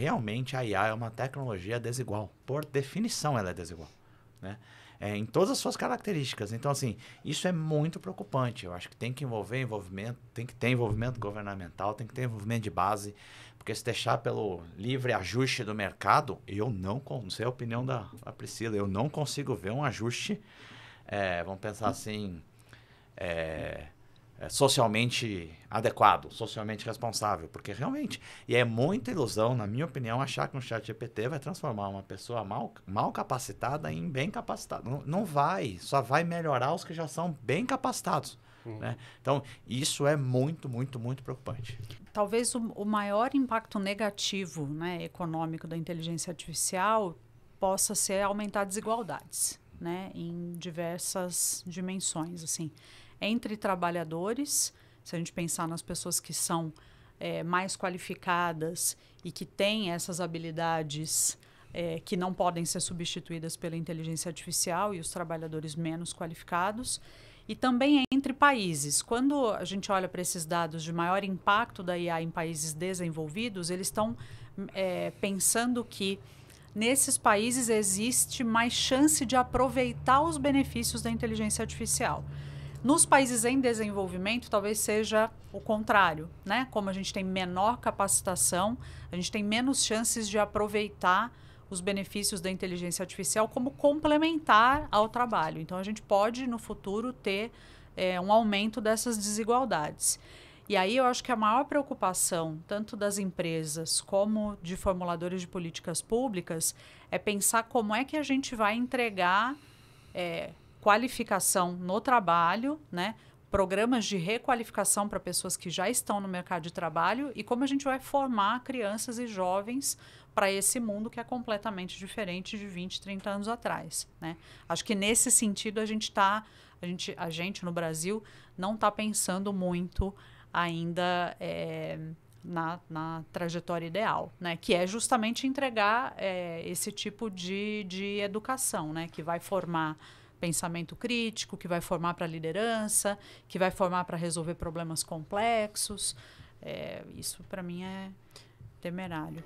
realmente a IA é uma tecnologia desigual. Por definição, ela é desigual. Né? É, em todas as suas características. Então, assim, isso é muito preocupante. Eu acho que tem que envolver envolvimento, tem que ter envolvimento governamental, tem que ter envolvimento de base, porque se deixar pelo livre ajuste do mercado, eu não, não sei é a opinião da, da Priscila, eu não consigo ver um ajuste, é, vamos pensar assim, é, é, socialmente adequado, socialmente responsável, porque realmente, e é muita ilusão, na minha opinião, achar que um chat GPT vai transformar uma pessoa mal, mal capacitada em bem capacitada. Não, não vai, só vai melhorar os que já são bem capacitados. Uhum. Né? Então, isso é muito, muito, muito preocupante. Talvez o, o maior impacto negativo né, econômico da inteligência artificial possa ser aumentar desigualdades né, em diversas dimensões. Assim entre trabalhadores, se a gente pensar nas pessoas que são é, mais qualificadas e que têm essas habilidades é, que não podem ser substituídas pela inteligência artificial e os trabalhadores menos qualificados. E também entre países. Quando a gente olha para esses dados de maior impacto da IA em países desenvolvidos, eles estão é, pensando que nesses países existe mais chance de aproveitar os benefícios da inteligência artificial. Nos países em desenvolvimento, talvez seja o contrário, né? Como a gente tem menor capacitação, a gente tem menos chances de aproveitar os benefícios da inteligência artificial como complementar ao trabalho. Então, a gente pode, no futuro, ter é, um aumento dessas desigualdades. E aí eu acho que a maior preocupação, tanto das empresas como de formuladores de políticas públicas, é pensar como é que a gente vai entregar é, qualificação no trabalho, né? Programas de requalificação para pessoas que já estão no mercado de trabalho e como a gente vai formar crianças e jovens para esse mundo que é completamente diferente de 20, 30 anos atrás. Né? Acho que nesse sentido a gente está, a gente, a gente no Brasil não está pensando muito ainda é, na, na, trajetória ideal, né? Que é justamente entregar é, esse tipo de, de educação, né? Que vai formar pensamento crítico, que vai formar para liderança, que vai formar para resolver problemas complexos. É, isso para mim é temerário.